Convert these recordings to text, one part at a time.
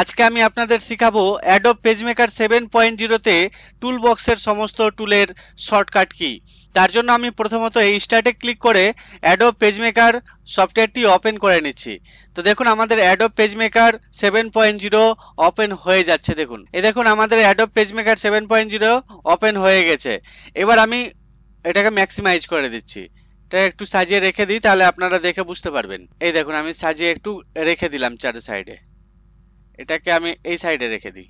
আজকে আমি আপনাদের শিখাবো অ্যাডব পেজমেকার সেভেন পয়েন্ট জিরোতে টুল বক্সের সমস্ত টুলের শর্টকাট কি তার জন্য আমি প্রথমত এই স্টার্টে ক্লিক করে অ্যাডব পেজমেকার সফটওয়্যারটি ওপেন করে নিচ্ছি তো দেখুন আমাদের Adobe PageMaker seven point zero open হয়ে যাচ্ছে দেখুন এ দেখুন আমাদের Adobe PageMaker seven point zero open হয়ে গেছে এবার আমি এটাকে ম্যাক্সিমাইজ করে দিচ্ছি এটা একটু সাজিয়ে রেখে দিই তাহলে আপনারা দেখে বুঝতে পারবেন এই দেখুন আমি সাজিয়ে একটু রেখে দিলাম চার সাইডে এটাকে আমি এই সাইডে রেখে দিই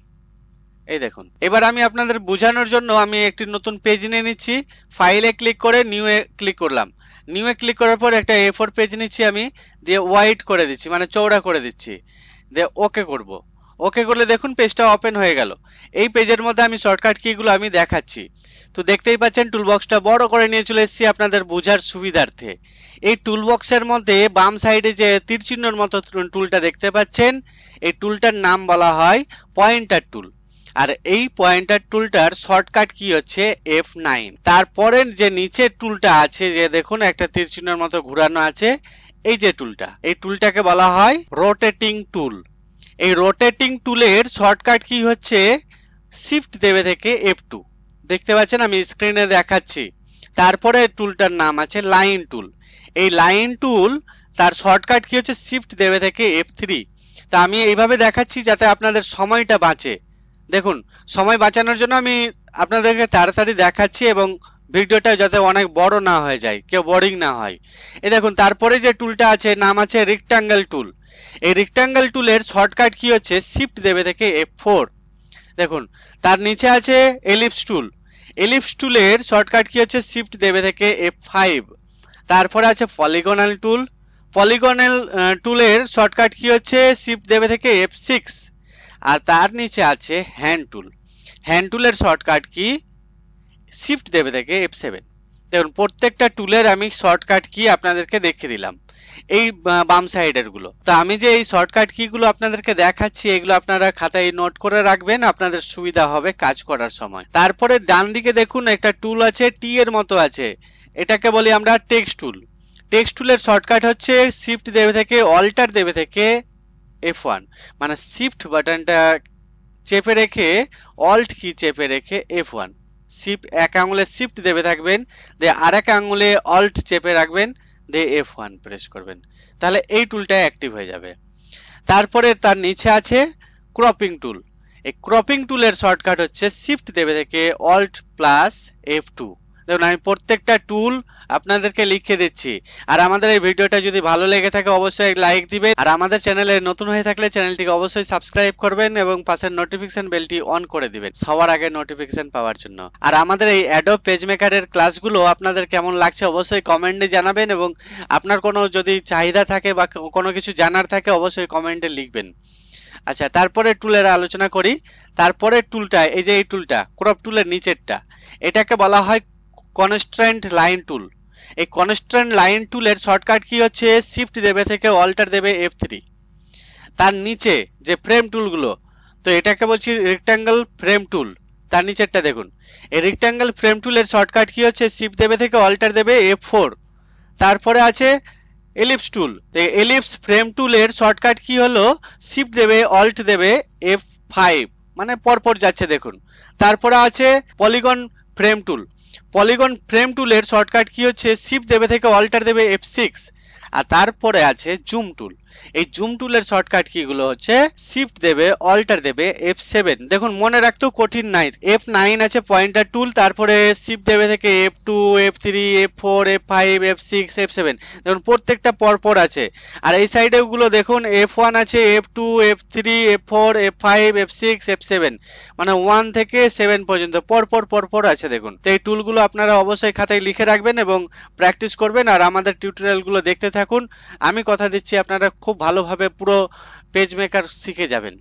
এই দেখুন এবার আমি আপনাদের বোঝানোর জন্য আমি একটি নতুন পেজ নিয়ে নিচ্ছি ফাইলে ক্লিক করে নিউ এ ক্লিক করলাম নিউ এ ক্লিক করার পর একটা এ ফোর পেজ নিচ্ছি আমি দিয়ে ওয়াইড করে দিচ্ছি মানে চৌড়া করে দিচ্ছি দিয়ে ওকে করবো ওকে করলে দেখুন পেজটা ওপেন হয়ে গেল এই পেজের মধ্যে আমি শর্টকাট কিগুলো আমি দেখাচ্ছি তো দেখতেই পাচ্ছেন টুলবক্সটা বড় করে নিয়ে চলে এসেছি আপনাদের বোঝার সুবিধার্থে এই টুলবক্সের মধ্যে বাম সাইডে যে তীরচিহ্নর মতো টুলটা দেখতে পাচ্ছেন এই টুলটার নাম বলা হয় পয়েন্টার টুল আর এই পয়েন্টার টুলটার শর্টকাট কি হচ্ছে এফ নাইন তারপরের যে নিচের টুলটা আছে যে দেখুন একটা তীরচিহ্নের মতো ঘুরানো আছে এই যে টুলটা এই টুলটাকে বলা হয় রোটেটিং টুল এই রোটেটিং টুলের শর্টকাট কি হচ্ছে শিফট দেবে থেকে এফ টু দেখতে পাচ্ছেন আমি স্ক্রিনে দেখাচ্ছি তারপরে টুলটার নাম আছে লাইন টুল এই লাইন টুল তার শর্টকাট কি হচ্ছে শিফট দেবে থেকে এফ থ্রি তা আমি এইভাবে দেখাচ্ছি যাতে আপনাদের সময়টা বাঁচে দেখুন সময় বাঁচানোর জন্য আমি আপনাদেরকে তাড়াতাড়ি দেখাচ্ছি এবং ভিডিওটা যাতে অনেক বড় না হয়ে যায় কেউ বোরিং না হয় এ দেখুন তারপরে যে টুলটা আছে নাম আছে রেক্টাঙ্গেল টুল এই রেক্টাঙ্গেল টুলের শর্টকাট কি হচ্ছে শিফট দেবে থেকে এফ ফোর দেখুন তার নিচে আছে এলিপস টুল এলিপস টুলের শর্টকাট কি হচ্ছে শিফট দেবে থেকে এফ ফাইভ তারপরে আছে পলিগনাল টুল পলিগোনাল টুলের শর্টকাট কি হচ্ছে শিফট দেবে থেকে এফ সিক্স আর তার নিচে আছে হ্যান্ড টুল হ্যান্ড টুলের শর্টকাট কি শিফট দেবে থেকে এফ সেভেন দেখুন প্রত্যেকটা টুলের আমি শর্টকাট কি আপনাদেরকে দেখিয়ে দিলাম এই বাম সাইডের গুলো তো আমি যে এই শর্টকাট কিগুলো আপনাদেরকে দেখাচ্ছি এগুলো আপনারা খাতায় নোট করে রাখবেন আপনাদের সুবিধা হবে কাজ করার সময় তারপরে ডান দিকে দেখুন একটা টুল আছে টি এর মতো আছে এটাকে বলি আমরা টেক্সট টুল টেক্সট টুলের শর্টকাট হচ্ছে শিফট দেবে থেকে অল্টার দেবে থেকে এফ ওয়ান মানে শিফট বাটনটা চেপে রেখে অল্ট কি চেপে রেখে এফ ওয়ান শিফট এক আঙুলে শিফট দেবে থাকবেন দে আর এক আঙুলে অল্ট চেপে রাখবেন দে এফ ওয়ান প্রেস করবেন তাহলে এই টুলটা অ্যাক্টিভ হয়ে যাবে তারপরে তার নিচে আছে ক্রপিং টুল এই ক্রপিং টুলের শর্টকাট হচ্ছে শিফট দেবে থেকে অল্ট প্লাস এফ টু দেখুন আমি প্রত্যেকটা টুল আপনাদেরকে লিখে দিচ্ছি আর আমাদের এই ভিডিওটা যদি ভালো লেগে থাকে অবশ্যই লাইক দিবেন আর আমাদের চ্যানেলে নতুন হয়ে থাকলে চ্যানেলটিকে অবশ্যই সাবস্ক্রাইব করবেন এবং পাশের নোটিফিকেশন বেলটি অন করে দিবেন সবার আগে নোটিফিকেশন পাওয়ার জন্য আর আমাদের এই অ্যাডো পেজ মেকারের ক্লাসগুলো আপনাদের কেমন লাগছে অবশ্যই কমেন্টে জানাবেন এবং আপনার কোনো যদি চাহিদা থাকে বা কোনো কিছু জানার থাকে অবশ্যই কমেন্টে লিখবেন আচ্ছা তারপরে টুলের আলোচনা করি তারপরে টুলটা এই যে এই টুলটা ক্রপ টুলের নিচেরটা এটাকে বলা হয় কনস্ট্রেন্ট লাইন টুল এই কনস্ট্রেন্ট লাইন টুলের শর্টকাট কি হচ্ছে শিফট দেবে থেকে অল্টার দেবে এফ থ্রি তার নিচে যে ফ্রেম টুলগুলো তো এটাকে বলছি রেক্ট্যাঙ্গেল ফ্রেম টুল তার নিচেরটা দেখুন এই রেক্ট্যাঙ্গেল ফ্রেম টুলের শর্টকাট কি হচ্ছে শিফট দেবে থেকে অল্টার দেবে এফ ফোর তারপরে আছে এলিপস টুল তো এলিপস ফ্রেম টুলের শর্টকাট কি হলো শিফট দেবে অল্ট দেবে এফ ফাইভ মানে পরপর যাচ্ছে দেখুন তারপরে আছে polygon frame tool polygon frame টুলের শর্টকাট কি হচ্ছে শিফট দেবে থেকে অল্টার দেবে এফ সিক্স আর তারপরে আছে জুম টুল এই জুম টুলের শর্টকাট কিগুলো হচ্ছে শিফট দেবে অল্টার দেবে এফ সেভেন দেখুন মনে রাখতেও কঠিন নাই এফ নাইন আছে পয়েন্টার টুল তারপরে শিফট দেবে থেকে F two F three F four F five F six F seven দেখুন প্রত্যেকটা পরপর আছে আর এই সাইডে গুলো দেখুন এফ ওয়ান আছে F two F three F four F five F six F seven মানে ওয়ান থেকে সেভেন পর্যন্ত পরপর পরপর আছে দেখুন তো এই টুলগুলো আপনারা অবশ্যই খাতায় লিখে রাখবেন এবং প্র্যাকটিস করবেন আর আমাদের টিউটোরিয়ালগুলো দেখতে থাকবেন থাকুন আমি কথা দিচ্ছি আপনারা খুব ভালোভাবে পুরো পেজ মেকার শিখে যাবেন